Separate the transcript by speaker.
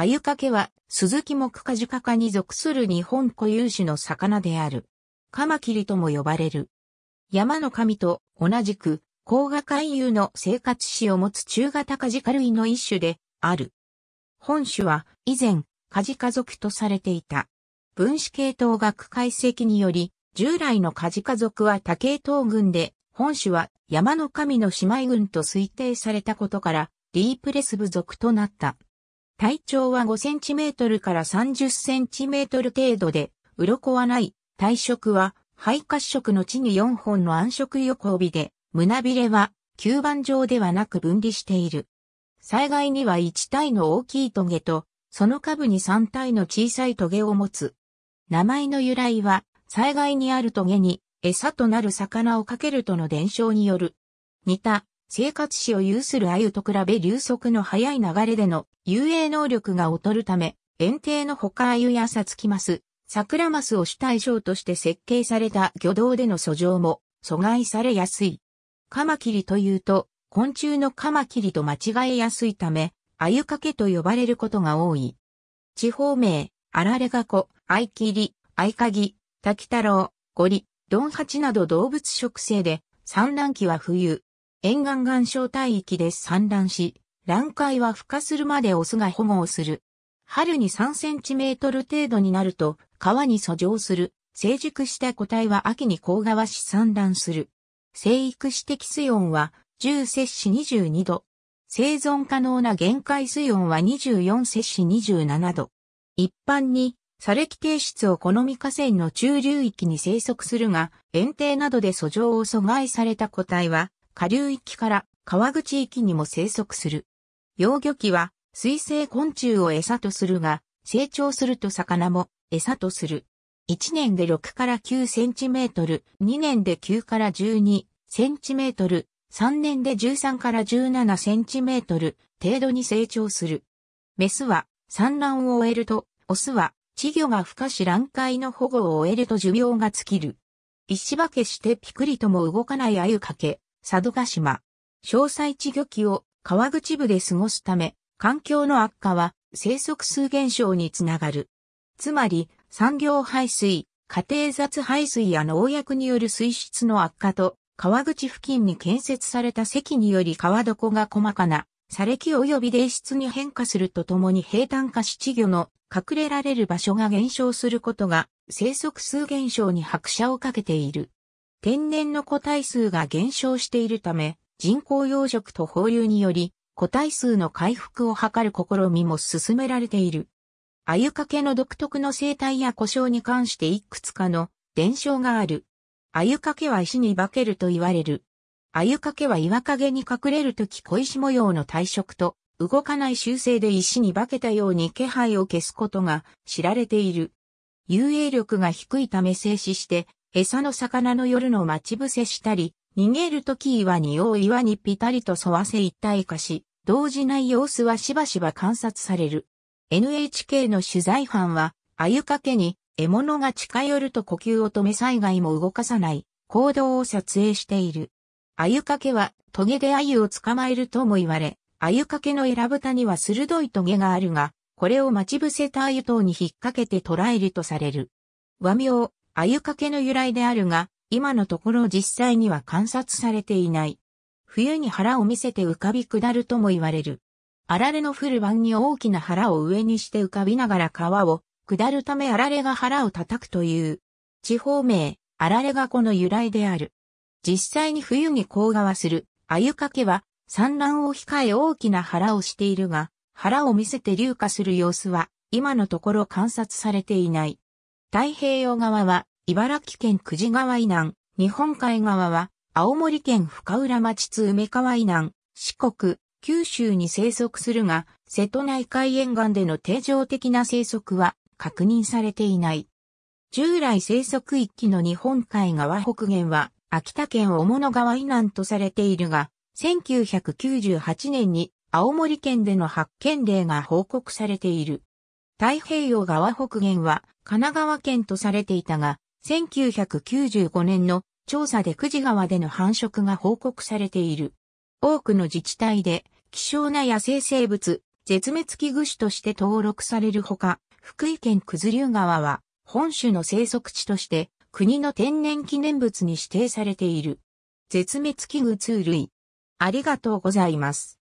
Speaker 1: アユかけは、鈴木木カジカカに属する日本固有種の魚である。カマキリとも呼ばれる。山の神と同じく、甲賀海遊の生活史を持つ中型カジカ類の一種である。本種は以前、カジカ族とされていた。分子系統学解析により、従来のカジカ族は多系統群で、本種は山の神の姉妹群と推定されたことから、リープレス部族となった。体長は5センチメートルから30センチメートル程度で、鱗はない、体色は、肺褐色の地に4本の暗色横帯で、胸びれは、吸盤状ではなく分離している。災害には1体の大きいトゲと、その下部に3体の小さいトゲを持つ。名前の由来は、災害にあるトゲに、餌となる魚をかけるとの伝承による。似た、生活史を有する鮎と比べ流速の速い流れでの遊泳能力が劣るため、園庭の他鮎やサツキマス、桜マスを主対象として設計された魚道での遡上も阻害されやすい。カマキリというと、昆虫のカマキリと間違えやすいため、鮎掛けと呼ばれることが多い。地方名、アラレガコ、アイキリ、アイカギ、タキタロウ、ゴリ、ドンハチなど動物植生で、産卵期は冬、沿岸岩礁帯域で産卵し、卵塊は孵化するまでオスが保護をする。春に3センチメートル程度になると、川に遡上する。成熟した個体は秋に甲川し産卵する。生育指摘水温は10摂氏22度。生存可能な限界水温は24摂氏27度。一般に、砂礫底質を好み河川の中流域に生息するが、園庭などで遡上を阻害された個体は、下流域から川口域にも生息する。幼魚期は水生昆虫を餌とするが、成長すると魚も餌とする。1年で6から9センチメートル、2年で9から12センチメートル、3年で13から17センチメートル程度に成長する。メスは産卵を終えると、オスは稚魚が孵化し卵海の保護を終えると寿命が尽きる。石化けしてピクリとも動かない鮎かけ、佐渡島。詳細地漁期を川口部で過ごすため、環境の悪化は生息数減少につながる。つまり、産業排水、家庭雑排水や農薬による水質の悪化と、川口付近に建設された堰により川床が細かな、砂礫及び泥質に変化するとともに平坦化し地魚の隠れられる場所が減少することが生息数減少に拍車をかけている。天然の個体数が減少しているため、人工養殖と放流により、個体数の回復を図る試みも進められている。アユカけの独特の生態や故障に関していくつかの伝承がある。アユカけは石に化けると言われる。アユカけは岩陰に隠れるとき小石模様の退色と動かない習性で石に化けたように気配を消すことが知られている。遊泳力が低いため静止して餌の魚の夜の待ち伏せしたり、逃げるとき岩にい岩にぴたりと沿わせ一体化し、動じない様子はしばしば観察される。NHK の取材班は、鮎掛けに獲物が近寄ると呼吸を止め災害も動かさない行動を撮影している。鮎掛けはトゲで鮎を捕まえるとも言われ、鮎掛けのエラブタには鋭いトゲがあるが、これを待ち伏せた鮎等に引っ掛けて捕らえるとされる。和名、あゆかけの由来であるが、今のところ実際には観察されていない。冬に腹を見せて浮かび下るとも言われる。あられの降る晩に大きな腹を上にして浮かびながら川を下るためあられが腹を叩くという。地方名、あられがこの由来である。実際に冬に甲賀はする、あゆかけは産卵を控え大きな腹をしているが、腹を見せて流化する様子は今のところ観察されていない。太平洋側は茨城県久慈川以南、日本海側は、青森県深浦町津梅川以南、四国、九州に生息するが、瀬戸内海沿岸での定常的な生息は確認されていない。従来生息域の日本海側北限は、秋田県雄物川以南とされているが、1998年に青森県での発見例が報告されている。太平洋側北限は神奈川県とされていたが、1995年の調査で久慈川での繁殖が報告されている。多くの自治体で希少な野生生物、絶滅危惧種として登録されるほか、福井県九頭竜川は本種の生息地として国の天然記念物に指定されている。絶滅危惧2類。ありがとうございます。